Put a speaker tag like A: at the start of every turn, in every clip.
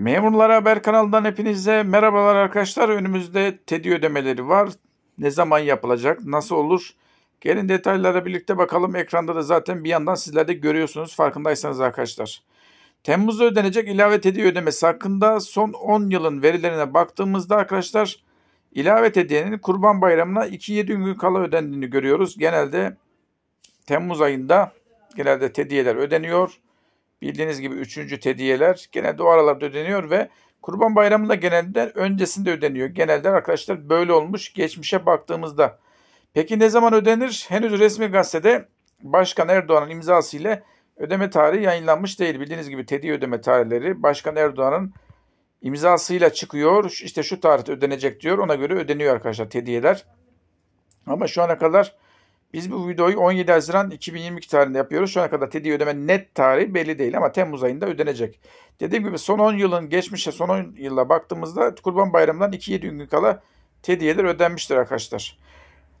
A: Memurlara Haber kanalından hepinize merhabalar arkadaşlar. Önümüzde tedi ödemeleri var. Ne zaman yapılacak? Nasıl olur? Gelin detaylara birlikte bakalım. Ekranda da zaten bir yandan sizler de görüyorsunuz farkındaysanız arkadaşlar. Temmuz'da ödenecek ilave tedi ödemesi hakkında son 10 yılın verilerine baktığımızda arkadaşlar ilave tediyenin Kurban Bayramı'na 2-7 gün kala ödendiğini görüyoruz. Genelde Temmuz ayında genelde tediyeler ödeniyor. Bildiğiniz gibi üçüncü tediyeler genelde o aralarda ödeniyor ve Kurban Bayramı'nda genelde öncesinde ödeniyor. Genelde arkadaşlar böyle olmuş geçmişe baktığımızda. Peki ne zaman ödenir? Henüz resmi gazetede Başkan Erdoğan'ın imzasıyla ödeme tarihi yayınlanmış değil. Bildiğiniz gibi tediye ödeme tarihleri Başkan Erdoğan'ın imzasıyla çıkıyor. İşte şu tarihte ödenecek diyor. Ona göre ödeniyor arkadaşlar tediyeler. Ama şu ana kadar biz bu videoyu 17 Haziran 2022 tarihinde yapıyoruz. Şu ana kadar TED'i ödeme net tarihi belli değil ama Temmuz ayında ödenecek. Dediğim gibi son 10 yılın geçmişe son 10 yıla baktığımızda Kurban Bayramı'ndan 2-7 gün kala TED'iyeler ödenmiştir arkadaşlar.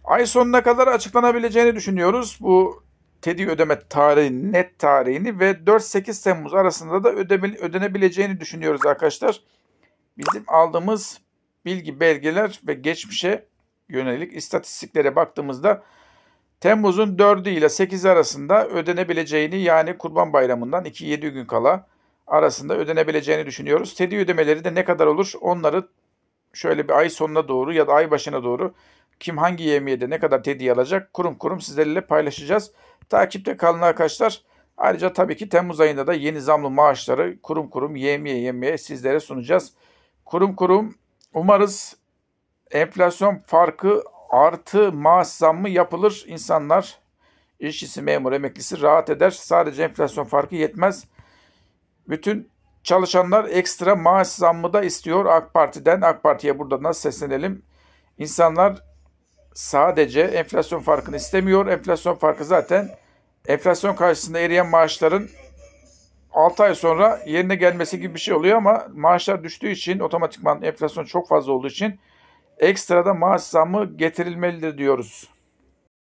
A: Ay sonuna kadar açıklanabileceğini düşünüyoruz. Bu TED'i ödeme tarihi, net tarihini ve 4-8 Temmuz arasında da ödenebileceğini düşünüyoruz arkadaşlar. Bizim aldığımız bilgi, belgeler ve geçmişe yönelik istatistiklere baktığımızda Temmuz'un 4'ü ile 8 arasında ödenebileceğini yani Kurban Bayramı'ndan 2-7 gün kala arasında ödenebileceğini düşünüyoruz. Tedi ödemeleri de ne kadar olur onları şöyle bir ay sonuna doğru ya da ay başına doğru kim hangi yemiyede ne kadar tedi alacak kurum kurum sizlerle paylaşacağız. Takipte kalın arkadaşlar. Ayrıca tabii ki Temmuz ayında da yeni zamlı maaşları kurum kurum yemiye yemiye sizlere sunacağız. Kurum kurum umarız enflasyon farkı artı maaş zammı yapılır. İnsanlar işçisi, memur, emeklisi rahat eder. Sadece enflasyon farkı yetmez. Bütün çalışanlar ekstra maaş zammı da istiyor AK Parti'den. AK Parti'ye buradan da seslenelim. İnsanlar sadece enflasyon farkını istemiyor. Enflasyon farkı zaten enflasyon karşısında eriyen maaşların 6 ay sonra yerine gelmesi gibi bir şey oluyor ama maaşlar düştüğü için otomatikman enflasyon çok fazla olduğu için ekstra da maaş zammı getirilmelidir diyoruz.